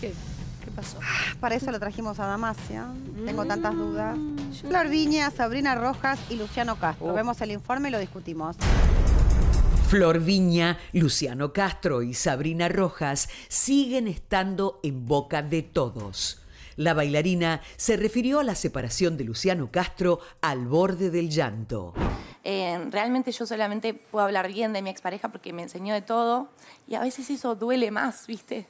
¿Qué? ¿Qué pasó? Ah, para eso lo trajimos a Damasia. Tengo mm. tantas dudas. Flor Viña, Sabrina Rojas y Luciano Castro. Oh. Vemos el informe y lo discutimos. Flor Viña, Luciano Castro y Sabrina Rojas siguen estando en boca de todos. La bailarina se refirió a la separación de Luciano Castro al borde del llanto. Eh, realmente yo solamente puedo hablar bien de mi expareja porque me enseñó de todo y a veces eso duele más, ¿viste?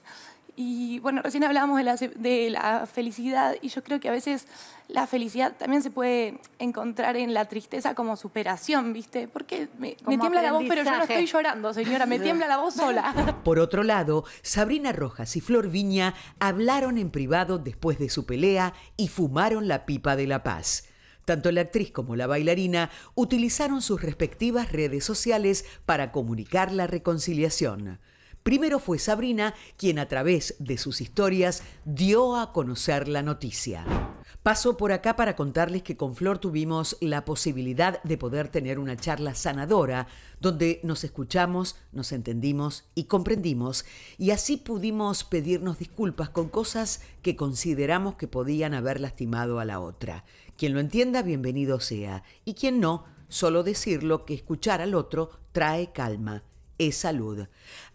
Y bueno, recién hablábamos de la, felicidad y yo creo que a veces la felicidad también se puede encontrar en la tristeza como superación, ¿viste? Porque me, me tiembla la voz, pero yo no estoy llorando, señora, me tiembla la voz sola. Por otro lado, Sabrina Rojas y Flor Viña hablaron en privado después de su pelea y fumaron la pipa de la paz. Tanto la actriz como la bailarina utilizaron sus respectivas redes sociales para comunicar la reconciliación. Primero fue Sabrina quien a través de sus historias dio a conocer la noticia. Paso por acá para contarles que con Flor tuvimos la posibilidad de poder tener una charla sanadora, donde nos escuchamos, nos entendimos y comprendimos, y así pudimos pedirnos disculpas con cosas que consideramos que podían haber lastimado a la otra. Quien lo entienda, bienvenido sea, y quien no, solo decirlo que escuchar al otro trae calma es salud.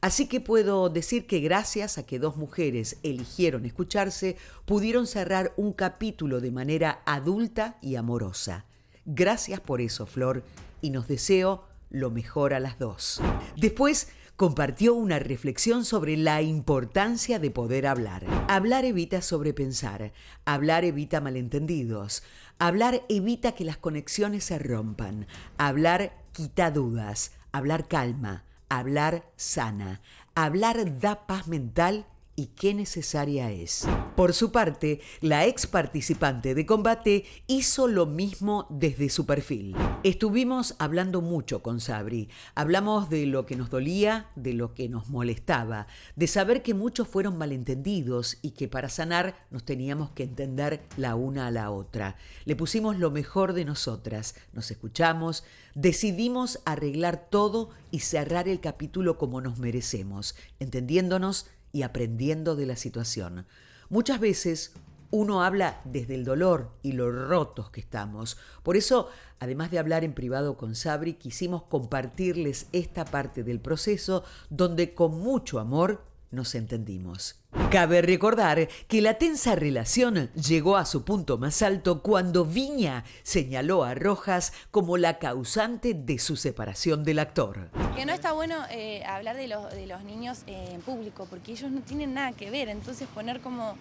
Así que puedo decir que gracias a que dos mujeres eligieron escucharse, pudieron cerrar un capítulo de manera adulta y amorosa. Gracias por eso, Flor, y nos deseo lo mejor a las dos. Después compartió una reflexión sobre la importancia de poder hablar. Hablar evita sobrepensar, hablar evita malentendidos, hablar evita que las conexiones se rompan, hablar quita dudas, hablar calma, hablar sana. Hablar da paz mental y qué necesaria es. Por su parte, la ex participante de combate hizo lo mismo desde su perfil. Estuvimos hablando mucho con Sabri. Hablamos de lo que nos dolía, de lo que nos molestaba, de saber que muchos fueron malentendidos y que para sanar nos teníamos que entender la una a la otra. Le pusimos lo mejor de nosotras, nos escuchamos, decidimos arreglar todo y cerrar el capítulo como nos merecemos, entendiéndonos y aprendiendo de la situación. Muchas veces uno habla desde el dolor y lo rotos que estamos. Por eso, además de hablar en privado con Sabri, quisimos compartirles esta parte del proceso donde con mucho amor nos entendimos. Cabe recordar que la tensa relación llegó a su punto más alto cuando Viña señaló a Rojas como la causante de su separación del actor. Que no está bueno eh, hablar de los, niños eh, en público porque ellos no tienen nada que ver, entonces poner como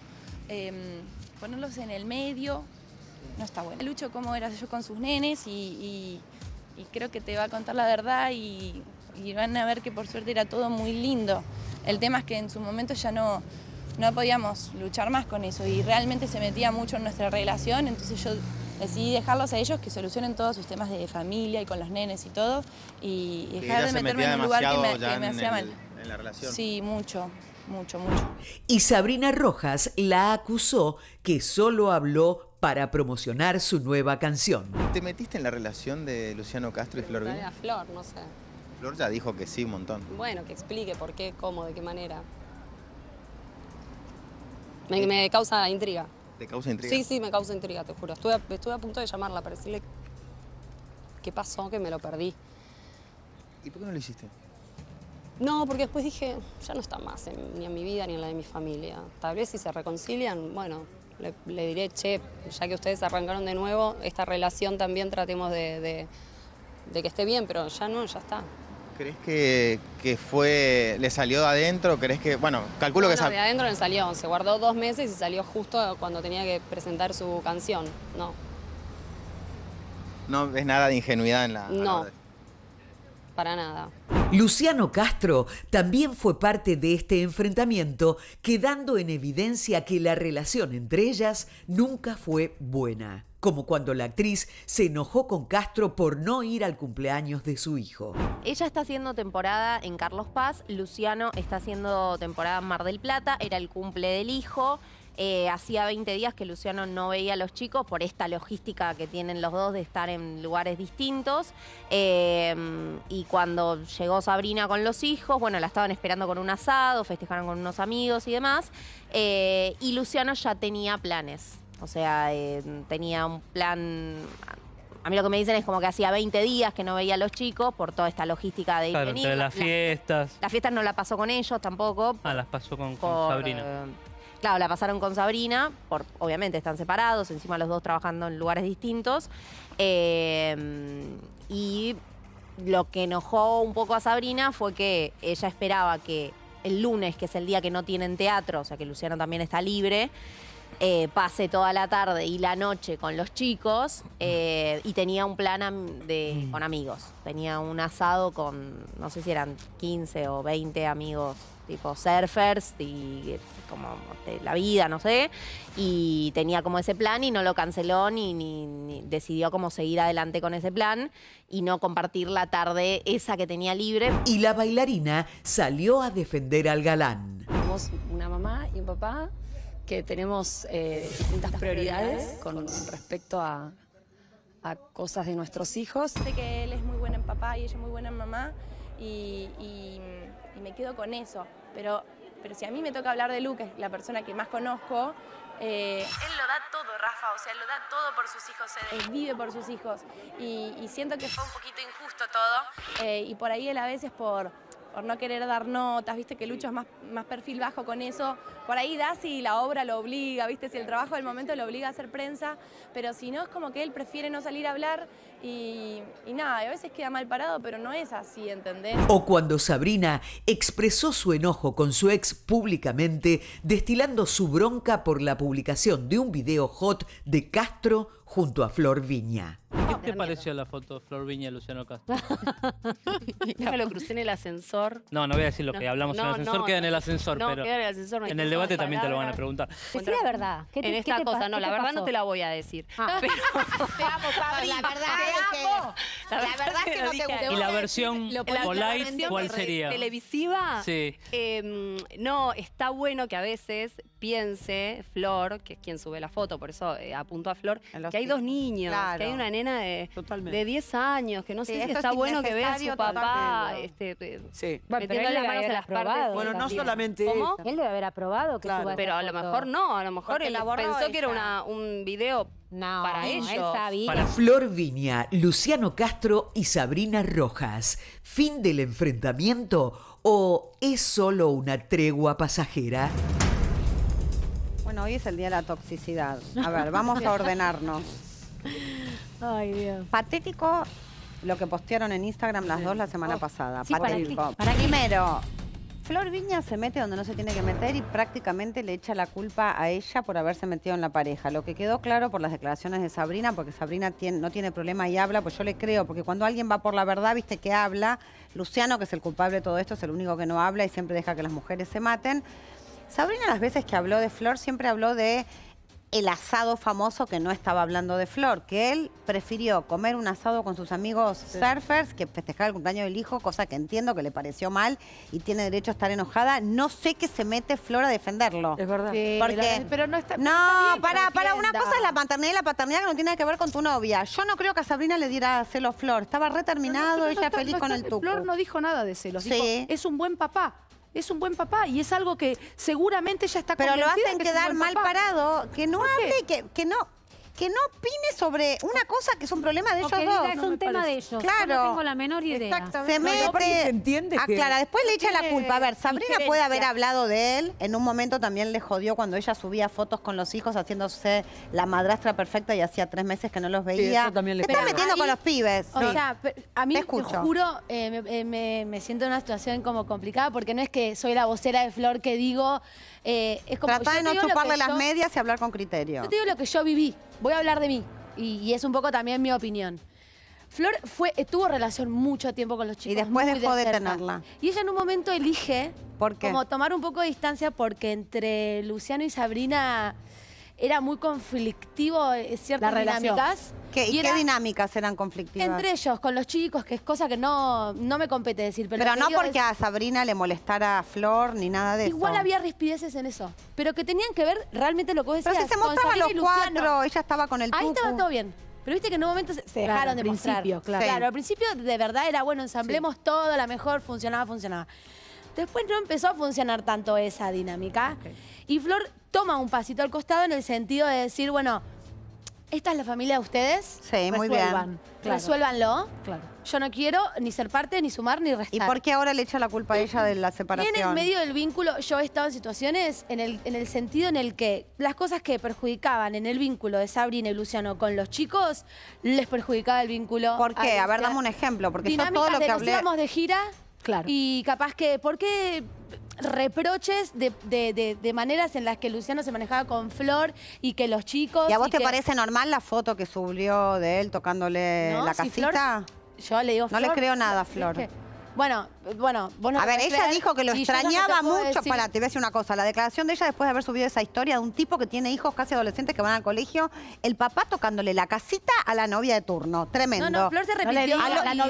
em, ponerlos en el medio no está bueno. Lucho cómo era yo con sus nenes y, creo que te va a contar la verdad y van a ver que por suerte era todo muy lindo. El tema es que en su momento ya no, no podíamos luchar más con eso y realmente se metía mucho en nuestra relación, entonces yo decidí dejarlos a ellos que solucionen todos sus temas de familia y con los nenes y todo y, dejar de meterme en un lugar que me, hacía mal. En la relación. Sí, mucho. Mucho, mucho. Y Sabrina Rojas la acusó que solo habló para promocionar su nueva canción. ¿Te metiste en la relación de Luciano Castro y Flor Flor, no sé. Flor ya dijo que sí un montón. Bueno, que explique por qué, cómo, de qué manera. Me, eh, causa intriga. ¿Te causa intriga? Sí, sí, me causa intriga, te juro. Estuve, a, punto de llamarla para decirle qué pasó, que me lo perdí. ¿Y por qué no lo hiciste? No, porque después dije, ya no está más ni en mi vida ni en la de mi familia. Tal vez si se reconcilian, bueno, le, diré, che, ya que ustedes arrancaron de nuevo, esta relación también tratemos de que esté bien, pero ya no, ya está. ¿Crees que, fue, le salió de adentro? ¿Crees que, bueno, calculo que... salió de adentro le salió, se guardó dos meses y salió justo cuando tenía que presentar su canción, ¿no? No es nada de ingenuidad en la... No, para nada. Luciano Castro también fue parte de este enfrentamiento, quedando en evidencia que la relación entre ellas nunca fue buena como cuando la actriz se enojó con Castro por no ir al cumpleaños de su hijo. Ella está haciendo temporada en Carlos Paz, Luciano está haciendo temporada en Mar del Plata, era el cumple del hijo. Eh, hacía 20 días que Luciano no veía a los chicos por esta logística que tienen los dos de estar en lugares distintos. Eh, y cuando llegó Sabrina con los hijos, bueno, la estaban esperando con un asado, festejaron con unos amigos y demás. Eh, y Luciano ya tenía planes o sea, eh, tenía un plan. A mí lo que me dicen es como que hacía 20 días que no veía a los chicos por toda esta logística de ir venir. las fiestas. Las fiestas no la pasó con ellos tampoco. Ah, las pasó con, Sabrina. Eh, claro, la pasaron con Sabrina, por, obviamente están separados, encima los dos trabajando en lugares distintos. Eh, y lo que enojó un poco a Sabrina fue que ella esperaba que el lunes, que es el día que no tienen teatro, o sea que Luciano también está libre, eh, pase pasé toda la tarde y la noche con los chicos eh, y tenía un plan de, mm. con amigos. Tenía un asado con, no sé si eran 15 o 20 amigos tipo surfers y eh, como de la vida, no sé. Y tenía como ese plan y no lo canceló ni, decidió como seguir adelante con ese plan y no compartir la tarde esa que tenía libre. Y la bailarina salió a defender al galán. Somos una mamá y un papá que tenemos eh, distintas prioridades con respecto a, cosas de nuestros hijos. Sé que él es muy bueno en papá y ella es muy buena en mamá y, me quedo con eso. Pero, pero si a mí me toca hablar de Luke, la persona que más conozco, eh, él lo da todo, Rafa, o sea, lo da todo por sus hijos, él vive por sus hijos y, siento que fue un poquito injusto todo eh, y por ahí él a veces por por no querer dar notas, viste que Lucho es más, perfil bajo con eso, por ahí da si la obra lo obliga, viste si el trabajo del momento lo obliga a hacer prensa, pero si no es como que él prefiere no salir a hablar y, nada, a veces queda mal parado, pero no es así, ¿entendés? O cuando Sabrina expresó su enojo con su ex públicamente, destilando su bronca por la publicación de un video hot de Castro junto a Flor Viña. ¿Qué ah, te pareció la foto de Flor Viña y Luciano Castro? Yo me lo crucé en el ascensor. No, no voy a decir lo que hablamos en el ascensor, queda en el ascensor, pero en el, debate también te lo van a preguntar. sí, la verdad. ¿Qué te, en esta cosa, no, la verdad no te la voy a decir. Ah. Pero... Te amo, Pablo, la verdad te La verdad, es que no te gusta. ¿Y la versión polite cuál sería? ¿Televisiva? Sí. Em, no, está bueno que a veces piense Flor, que es quien sube la foto, por eso apuntó eh, apunto a Flor, hay dos niños, que hay una nena de, de 10 años, que no sé si está bueno que vea a su papá este, sí. las manos a las Bueno, no solamente ¿Cómo? Él debe haber aprobado que claro. Pero a lo mejor no, a lo mejor él pensó que era un video para ellos. Él Para Flor Viña, Luciano Castro y Sabrina Rojas. ¿Fin del enfrentamiento o es solo una tregua pasajera? hoy es el día de la toxicidad. A ver, vamos a ordenarnos. Ay, Dios. Patético lo que postearon en Instagram las dos la semana oh, pasada. Sí, Patético. Para Primero, Flor Viña se mete donde no se tiene que meter y prácticamente le echa la culpa a ella por haberse metido en la pareja. Lo que quedó claro por las declaraciones de Sabrina, porque Sabrina no tiene problema y habla, pues yo le creo, porque cuando alguien va por la verdad, viste que habla. Luciano, que es el culpable de todo esto, es el único que no habla y siempre deja que las mujeres se maten. Sabrina las veces que habló de Flor siempre habló de el asado famoso que no estaba hablando de Flor, que él prefirió comer un asado con sus amigos surfers que festejar el cumpleaños del hijo, cosa que entiendo que le pareció mal y tiene derecho a estar enojada. No sé qué se mete Flor a defenderlo. Es verdad. pero no está para, para, una cosa es la paternidad, y la paternidad que no tiene que ver con tu novia. Yo no creo que a Sabrina le diera celos Flor. Estaba re terminado, ella feliz con el tuco. Flor no dijo nada de celos. es un buen papá es un buen papá y es algo que seguramente ya está Pero lo hacen quedar mal parado, que no hace que, que no, que no opine sobre una cosa que es un problema de ellos okay, dos. Es un tema de ellos. Claro. Yo no tengo la menor idea. Exactamente. Se me no, entiende aclara, después le echa la culpa. A ver, Sabrina puede haber hablado de él. En un momento también le jodió cuando ella subía fotos con los hijos haciéndose la madrastra perfecta y hacía tres meses que no los veía. Sí, también le Te metiendo con los pibes. O sea, a mí, te juro, eh, eh, me, me, siento en una situación como complicada porque no es que soy la vocera de Flor que digo... Eh, es como, Tratá de no chuparle las medias y hablar con criterio. Yo te digo lo que yo viví voy a hablar de mí y, es un poco también mi opinión. Flor fue, tuvo relación mucho tiempo con los chicos. Y después dejó de, tenerla. Y ella en un momento elige como tomar un poco de distancia porque entre Luciano y Sabrina era muy conflictivo eh, ciertas dinámicas. y qué dinámicas eran conflictivas? Entre ellos, con los chicos, que es cosa que no, no me compete decir. Pero, no porque a Sabrina le molestara a Flor ni nada de eso. Igual había rispideces en eso. Pero que tenían que ver realmente lo que vos decías. Pero si se mostraban los cuatro, ella estaba con el Ahí estaba todo bien. Pero viste que en un momento se dejaron de al principio, claro. al principio de verdad era, bueno, ensamblemos todo, la mejor, funcionaba, funcionaba. Después no empezó a funcionar tanto esa dinámica. Y Flor toma un pasito al costado en el sentido de decir, bueno, esta es la familia de ustedes. Sí, muy bien. Claro. Resuélvanlo. Yo no quiero ni ser parte, ni sumar, ni restar. ¿Y por qué ahora le echa la culpa a ella de la separación? en medio del vínculo, yo he estado en situaciones en el, en el sentido en el que las cosas que perjudicaban en el vínculo de Sabrina y Luciano con los chicos, les perjudicaba el vínculo. ¿Por qué? A, ver, dame un ejemplo. Porque yo todo lo que hablé... de gira Claro. Y capaz que, ¿por qué reproches de, de, de, maneras en las que Luciano se manejaba con Flor y que los chicos... ¿Y a vos te parece normal la foto que subió de él tocándole la casita? yo le digo... No le creo nada, Flor. Bueno, bueno, vos A ver, ella dijo que lo extrañaba mucho. Para, te voy a decir una cosa. La declaración de ella después de haber subido esa historia de un tipo que tiene hijos casi adolescentes que van al colegio, el papá tocándole la casita a la novia de turno. Tremendo. No, no, Flor se Al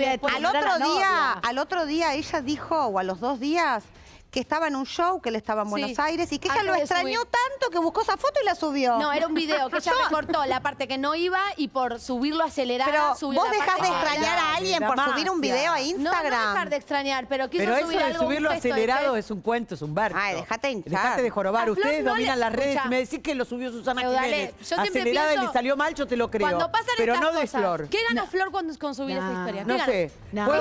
otro, día, al otro día ella dijo, o a los dos días, que estaba en un show, que él estaba en Buenos Aires y que ah, ella lo extrañó tanto que buscó esa foto y la subió. No, era un video que ella cortó la parte que no iba y por subirlo acelerado pero vos dejás de extrañar a alguien por subir un video a Instagram. No, no dejar de extrañar, pero quiso pero eso de subirlo acelerado es un cuento, es un barco. Ay, déjate Dejate de jorobar. Ustedes dominan las redes y me decís que lo subió Susana Eudale. Jiménez. Yo acelerada y le salió mal, yo te lo creo. Cuando pasan pero no de Flor. ¿Qué ganó Flor con subir esa historia? No sé. Mira, Flor,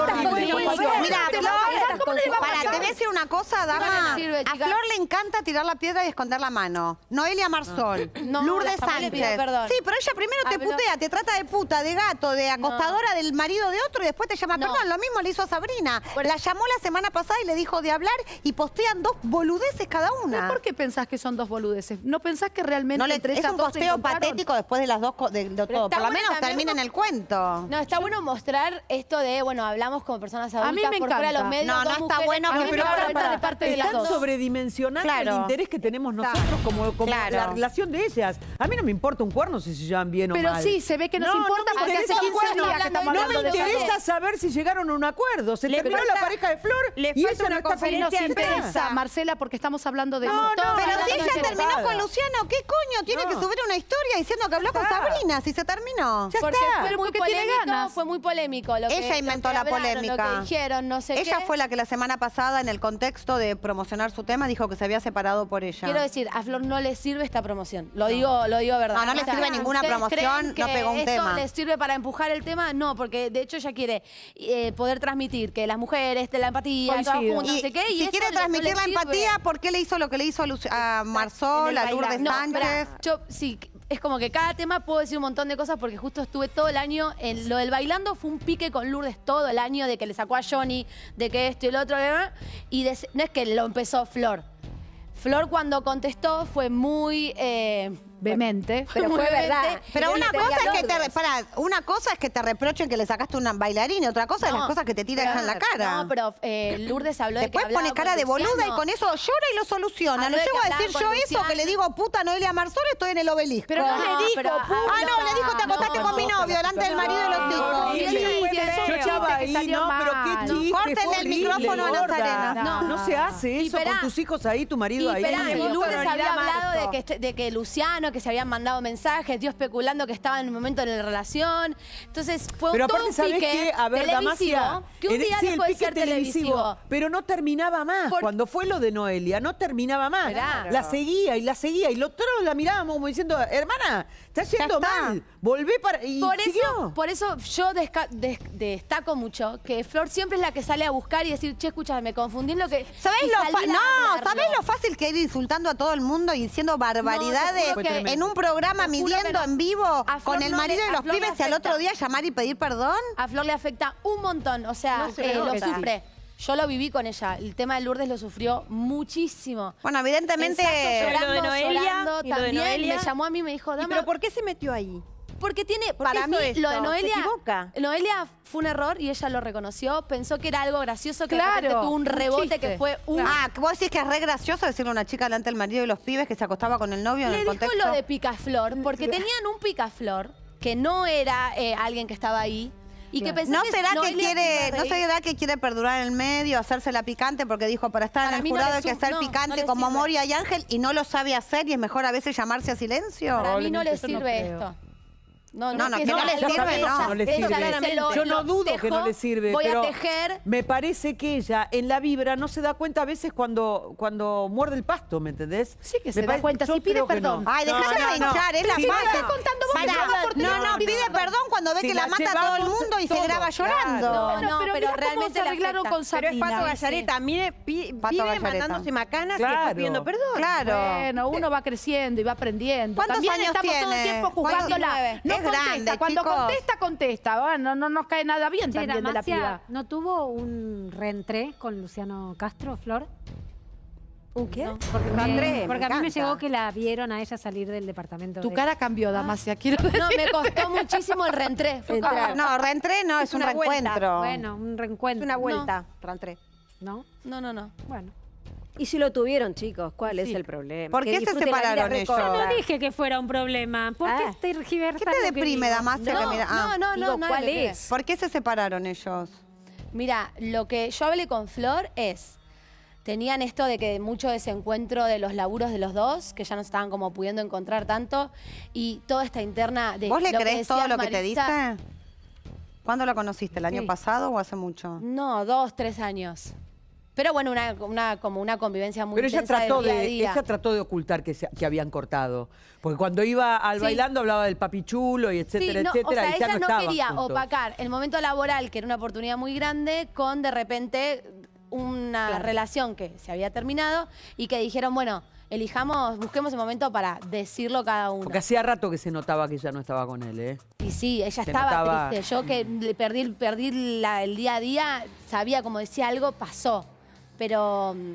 para, te voy a decir una cosa a Flor le encanta tirar la piedra y esconder la mano. Noelia Marsol. Lourdes Sánchez. sí, pero ella primero te ah, putea, te trata de puta, de gato, de acostadora del marido de otro y después te llama. Perdón, lo mismo le hizo a Sabrina. La llamó la semana pasada y le dijo de hablar y postean dos boludeces cada una. ¿Por qué pensás que son dos boludeces? ¿No pensás que realmente le, es un posteo patético después de las dos de, todo? Por lo menos termina en el cuento. No, está bueno mostrar esto de, bueno, hablamos como personas adultas a mí me encanta los medios. No, no está bueno. Que están de el interés que tenemos nosotros como, como la relación de ellas. A mí no me importa un cuerno si se llevan bien o mal. Pero sí, se ve que nos importa porque hace 15 días que estamos No me interesa saber si llegaron a un acuerdo. Se terminó la pareja de Flor le y es una no conferencia no de interesa, Marcela, porque estamos hablando de eso. Pero si ella terminó con Luciano, ¿qué coño? Tiene que subir una historia diciendo que habló con Sabrina, si se terminó. Ya Fue muy polémico, fue muy polémico. Ella inventó la polémica. dijeron, no sé Ella fue la que la semana pasada en el contexto de promocionar su tema dijo que se había separado por ella. Quiero decir, a Flor no le sirve esta promoción. Lo digo, lo digo verdad. No, no le sirve ninguna promoción, no pegó un tema. le sirve para empujar el tema? No, porque de hecho ella quiere eh, poder transmitir que las mujeres, de la empatía, juntas, no sé qué. Y si quiere transmitir la empatía, ¿por qué le hizo lo que le hizo a, a Marzol, a Lourdes Sánchez? sí, es como que cada tema puedo decir un montón de cosas porque justo estuve todo el año en lo del bailando, fue un pique con Lourdes todo el año de que le sacó a Johnny, de que esto y el otro, y no es que lo empezó Flor. Flor cuando contestó fue muy... Eh, Vemente, pero fue verdad. Pero una cosa, es que te, para, una cosa es que te reprochen que le sacaste una bailarina, otra cosa es las cosas que te tiran en la cara. No, pero eh, Lourdes habló Después de Después pone cara de boluda y con eso llora y lo soluciona. No llego a decir yo eso que le digo puta Noelia Marzón estoy en el obelisco. Pero no, le ah, dijo, puta. Ah, no, le dijo te acostaste con mi novio delante del marido de los hijos. Yo ahí, no, pero qué chiste. Córtenle el micrófono a Nazarena. No se hace eso con tus hijos ahí, tu marido ahí. Lourdes había hablado este, de que Luciano que se habían mandado mensajes, Dios especulando que estaba en un momento de la relación. Entonces fue un, todo pique televisivo, que un día de ser televisivo, Pero no terminaba más. Cuando fue lo de Noelia, no terminaba más. La seguía y la seguía y los otros la mirábamos como diciendo, hermana, está yendo mal, volvé para... por, eso, por eso yo destaco mucho que Flor siempre es la que sale a buscar y decir, che, escúchame, me confundí lo que... ¿Sabés lo, no, ¿sabés lo fácil que ir insultando a todo el mundo y diciendo barbaridades? en un programa midiendo en vivo con el marido de los pibes y al otro día llamar y pedir perdón? A Flor le afecta un montón, o sea, eh, lo sufre. Yo lo viví con ella. El tema de Lourdes lo sufrió muchísimo. Bueno, evidentemente... lo también. Me llamó a mí y me dijo, ¿Pero por qué se metió ahí? Porque tiene. Para mí, lo de Noelia. Noelia fue un error y ella lo reconoció. Pensó que era algo gracioso que claro, tuvo un rebote que fue un. Ah, vos decís que es re gracioso decirle a una chica delante del marido y los pibes que se acostaba con el novio Le en el dijo lo de picaflor, porque tenían un picaflor que no era eh, alguien que estaba ahí. Y que no que será que quiere, no será que quiere perdurar en el medio, hacerse la picante, porque dijo para estar en el jurado hay que ser picante como Moria y Ángel y no lo sabe hacer y es mejor a veces llamarse a silencio. Para mí no le sirve esto. No, no, no, que, que no, le les sirve, no. no les sirve. Yo no dudo que no le sirve, voy pero a tejer. me parece que ella en la vibra no se da cuenta a veces cuando, cuando muerde el pasto, ¿me entendés? Sí que se, da cuenta, si pide perdón. Ay, déjame de hinchar, es la contando pasta. No, no, pide perdón cuando ve que la mata todo el mundo y se graba llorando. No, no, pero realmente la arreglaron con Pero es Pato Gallareta, mire, vive mandándose macanas y pidiendo perdón. Claro. Bueno, uno va creciendo y va aprendiendo. ¿Cuántos años estamos todo el tiempo jugándola cuando contesta, contesta. no, nos cae nada bien también de la ¿No tuvo un reentré con Luciano Castro, Flor? ¿Un uh, qué? Eh, porque, a mí me llegó que la vieron a ella salir del departamento. Tu cara cambió, ah. Damasia, quiero No, me costó muchísimo el reentré. No, reentré no, es, un reencuentro. Bueno, un reencuentro. Es una vuelta, no. reentré. ¿No? No, no, no. Bueno. Y si lo tuvieron, chicos, ¿cuál es el problema? ¿Por qué se separaron ellos? Yo no dije que fuera un problema. ¿Por qué ah. ¿Qué te deprime, Damasio? Ah, no, no, no, no, ¿Cuál es? ¿Por qué se separaron ellos? Mira, lo que yo hablé con Flor es... Tenían esto de que mucho desencuentro de los laburos de los dos, que ya no estaban como pudiendo encontrar tanto, y toda esta interna de... ¿Vos le crees todo lo que te dice? ¿Cuándo la conociste? ¿El año pasado o hace mucho? No, dos, tres años. Pero bueno, una, como una convivencia muy Pero ella trató de, Ella trató de ocultar que, habían cortado. Porque cuando iba al bailando hablaba del papichulo y etcétera, sí, etcétera. O sea, ella no, quería opacar el momento laboral, que era una oportunidad muy grande, con de repente una relación que se había terminado y que dijeron, bueno, elijamos, busquemos el momento para decirlo cada uno. Porque hacía rato que se notaba que ella no estaba con él, ¿eh? Y sí, ella estaba triste. Yo que perdí, perdí el día a día, sabía, como decía algo, pasó. Pero mm,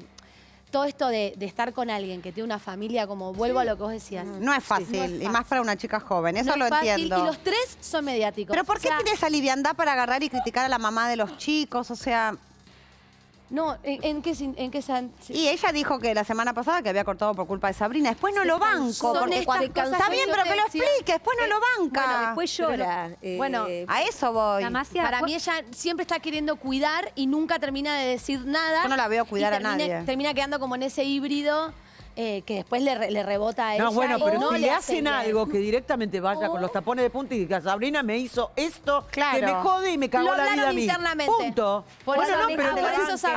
todo esto de, estar con alguien que tiene una familia, como vuelvo a lo que vos decías. No es fácil, y más para una chica joven, eso lo entiendo. Y los tres son mediáticos. Pero ¿por qué tienes sea, para agarrar y criticar a la mamá de los chicos? O sea... No, ¿en, qué, en Y ella dijo que la semana pasada que había cortado por culpa de Sabrina. Después no lo banco. Porque está bien, pero que lo explique. Después no lo eh, banca. Bueno, después llora. Eh, bueno, a eso voy. para mí ella siempre está queriendo cuidar y nunca termina de decir nada. Yo no la veo cuidar a nadie. Termina quedando como en ese híbrido eh, que después le, rebota a ella. No, bueno, pero si le hacen algo que directamente vaya con los oh. tapones de punta y diga, Sabrina me hizo esto que me jode y me cagó la vida a mí. internamente. Punto. bueno, no, pero eso,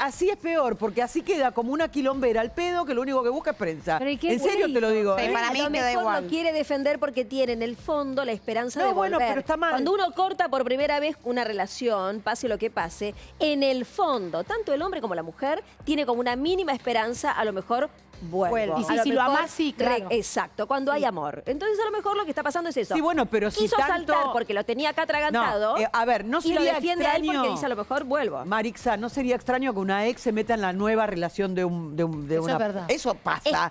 así, es peor, porque así queda como una quilombera al pedo que lo único que busca es prensa. en serio te lo digo. ¿eh? Para mí me da igual. No quiere defender porque tiene en el fondo la esperanza de volver. bueno, pero está mal. Cuando uno corta por primera vez una relación, pase lo que pase, en el fondo, tanto el hombre como la mujer tiene como una mínima esperanza a lo mejor bueno, Y si, lo amas, sí, claro. exacto, cuando hay amor. Entonces, a lo mejor lo que está pasando es eso. Sí, bueno, pero si saltar porque lo tenía acá atragantado. Eh, a ver, no sería y lo defiende a él porque dice, a lo mejor vuelvo. Marixa, ¿no sería extraño que una ex se meta en la nueva relación de, un, de, eso una... Es verdad. Eso pasa.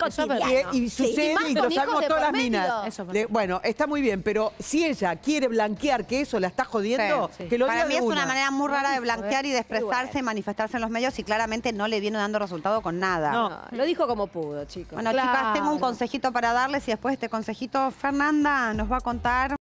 y, sucede y, lo todas las minas. bueno, está muy bien, pero si ella quiere blanquear que eso la está jodiendo, que lo Para mí es una manera muy rara de blanquear y de expresarse, manifestarse en los medios y claramente no le viene dando resultado con nada. No, lo dijo como bueno, chicas, tengo un consejito para darles y después este consejito, Fernanda nos va a contar